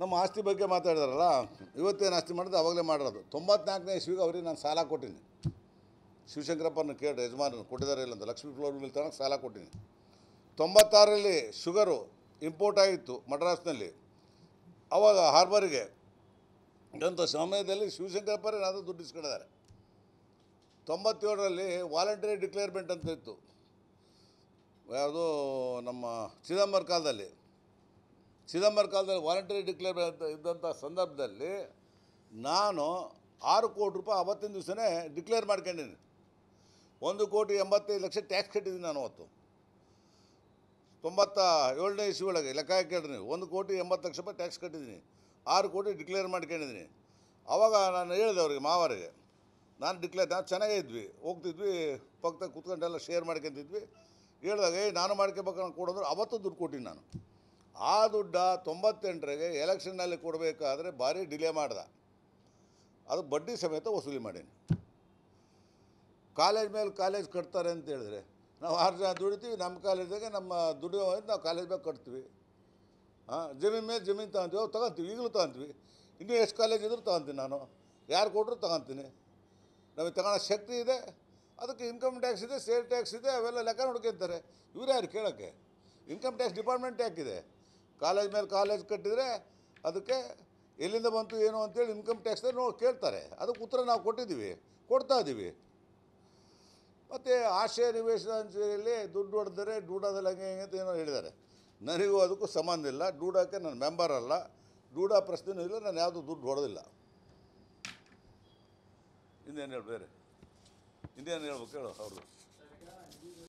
ನಮ್ಮ ಆಸ್ತಿ ಬಗ್ಗೆ ಮಾತಾಡಿದಾರಲ್ಲ ಇವತ್ತೇನು ಆಸ್ತಿ ಮಾಡಿದ್ರೆ ಅವಾಗಲೇ ಮಾಡಿರೋದು ತೊಂಬತ್ನಾಲ್ಕನೇ ಇಸ್ವಿಗೆ ಅವರಿಗೆ ನಾನು ಸಾಲ ಕೊಟ್ಟಿನಿ ಶಿವಶಂಕರಪ್ಪನ ಕೇಳಿ ಯಜಮಾನ ಕೊಟ್ಟಿದ್ದಾರೆ ಅಂತ ಲಕ್ಷ್ಮೀ ಫ್ಲೋರ್ ತನಕ ಸಾಲ ಕೊಟ್ಟಿನಿ ತೊಂಬತ್ತಾರರಲ್ಲಿ ಶುಗರು ಇಂಪೋರ್ಟ್ ಆಗಿತ್ತು ಮಡ್ರಾಸ್ನಲ್ಲಿ ಅವಾಗ ಹಾರ್ಬರಿಗೆ ಇಂಥ ಸಮಯದಲ್ಲಿ ಶಿವಶಂಕರಪ್ಪರೇ ಏನಾದರೂ ದುಡ್ಡು ಇಸ್ಕೊಂಡಿದ್ದಾರೆ ತೊಂಬತ್ತೇಳರಲ್ಲಿ ವಾಲಂಟರಿ ಡಿಕ್ಲೇರ್ಮೆಂಟ್ ಅಂತ ಇತ್ತು ಯಾವುದು ನಮ್ಮ ಚಿದಂಬರ ಕಾಲದಲ್ಲಿ ಚಿದಂಬರ ಕಾಲದಲ್ಲಿ ವಾಲಂಟರಿ ಡಿಕ್ಲೇರ್ ಇದ್ದಂಥ ಸಂದರ್ಭದಲ್ಲಿ ನಾನು ಆರು ಕೋಟಿ ರೂಪಾಯಿ ಅವತ್ತಿನ ದಿವಸನೇ ಡಿಕ್ಲೇರ್ ಮಾಡ್ಕೊಂಡಿದ್ದೀನಿ ಒಂದು ಕೋಟಿ ಎಂಬತ್ತೈದು ಲಕ್ಷ ಟ್ಯಾಕ್ಸ್ ಕಟ್ಟಿದ್ದೀನಿ ನಾನು ಅವತ್ತು ತೊಂಬತ್ತ ಏಳನೇ ಇಸ್ವಿ ಒಳಗೆ ಲೆಕ್ಕ ಕೇಳ್ರಿ ಒಂದು ಕೋಟಿ ಎಂಬತ್ತು ಲಕ್ಷ ರೂಪಾಯಿ ಟ್ಯಾಕ್ಸ್ ಕಟ್ಟಿದ್ದೀನಿ ಆರು ಕೋಟಿ ಡಿಕ್ಲೇರ್ ಮಾಡ್ಕೊಂಡಿದ್ದೀನಿ ಆವಾಗ ನಾನು ಹೇಳಿದೆ ಅವ್ರಿಗೆ ಮಾವರಿಗೆ ನಾನು ಡಿಕ್ಲೇರ್ ನಾವು ಚೆನ್ನಾಗೇ ಇದ್ವಿ ಹೋಗ್ತಿದ್ವಿ ಪಕ್ಕದಾಗ ಕುತ್ಕೊಂಡೆಲ್ಲ ಶೇರ್ ಮಾಡ್ಕೊತಿದ್ವಿ ಹೇಳಿದಾಗ ಏ ನಾನು ಮಾಡ್ಕೊಬೇಕು ಕೊಡೋದ್ರೆ ಅವತ್ತು ದುಡ್ಡು ಕೊಟ್ಟಿನಿ ನಾನು ಆ ದುಡ್ಡ ತೊಂಬತ್ತೆಂಟರಿಗೆ ಎಲೆಕ್ಷನ್ನಲ್ಲಿ ಕೊಡಬೇಕಾದ್ರೆ ಭಾರಿ ಡಿಲೇ ಮಾಡ್ದೆ ಅದು ಬಡ್ಡಿ ಸಮೇತ ವಸೂಲಿ ಮಾಡೀನಿ ಕಾಲೇಜ್ ಮೇಲೆ ಕಾಲೇಜ್ ಕಟ್ತಾರೆ ಅಂತ ಹೇಳಿದ್ರೆ ನಾವು ಆರು ಜನ ದುಡಿತೀವಿ ನಮ್ಮ ಕಾಲೇಜಾಗೆ ನಮ್ಮ ದುಡಿಯೋ ನಾವು ಕಾಲೇಜ್ ಮೇಲೆ ಕಟ್ತೀವಿ ಹಾಂ ಜಮೀನು ಮೇಲೆ ಜಮೀನು ತಗೊಂತೀವಿ ಅವು ತಗೊಂತೀವಿ ಈಗಲೂ ತಗೊಂತೀವಿ ಇನ್ನೂ ಎಷ್ಟು ಕಾಲೇಜ್ ಇದ್ರೂ ತಗೊಂತೀನಿ ನಾನು ಯಾರು ಕೊಟ್ಟರು ತಗೊಂತೀನಿ ನಮಗೆ ತಗೊಳ್ಳೋ ಶಕ್ತಿ ಇದೆ ಅದಕ್ಕೆ ಇನ್ಕಮ್ ಟ್ಯಾಕ್ಸ್ ಇದೆ ಸೇಲ್ ಟ್ಯಾಕ್ಸ್ ಇದೆ ಅವೆಲ್ಲ ಲೆಕ್ಕ ನೋಡ್ಕೊಂತಾರೆ ಇವ್ರು ಯಾರು ಕೇಳೋಕ್ಕೆ ಇನ್ಕಮ್ ಟ್ಯಾಕ್ಸ್ ಡಿಪಾರ್ಟ್ಮೆಂಟ್ ಯಾಕಿದೆ ಕಾಲೇಜ್ ಮೇಲೆ ಕಾಲೇಜ್ ಕಟ್ಟಿದರೆ ಅದಕ್ಕೆ ಎಲ್ಲಿಂದ ಬಂತು ಏನು ಅಂತೇಳಿ ಇನ್ಕಮ್ ಟ್ಯಾಕ್ಸ್ ನೋಡಿ ಕೇಳ್ತಾರೆ ಅದಕ್ಕೆ ಉತ್ತರ ನಾವು ಕೊಟ್ಟಿದ್ದೀವಿ ಕೊಡ್ತಾ ಇದ್ದೀವಿ ಮತ್ತು ಆಶಯ ನಿವೇಶನ ಅಂಚೆಯಲ್ಲಿ ದುಡ್ಡು ಹೊಡೆದರೆ ಡೂಡಾದಲ್ಲಿ ಹಂಗೆ ಹೆಂಗೆ ಅಂತ ಏನೋ ಹೇಳಿದ್ದಾರೆ ನನಗೂ ಅದಕ್ಕೂ ಸಂಬಂಧ ಇಲ್ಲ ಡೂಡಾಕ್ಕೆ ನಾನು ಮೆಂಬರ್ ಅಲ್ಲ ಡೂಡಾ ಪ್ರಶ್ನೆ ಇಲ್ಲ ನಾನು ಯಾವುದೂ ದುಡ್ಡು ಹೊಡೆದಿಲ್ಲ ಇನ್ನೇನು ಹೇಳಿ ಇನ್ನೇನು ಹೇಳ್ಬೇಕು ಹೇಳು ಅವ್ರದ್ದು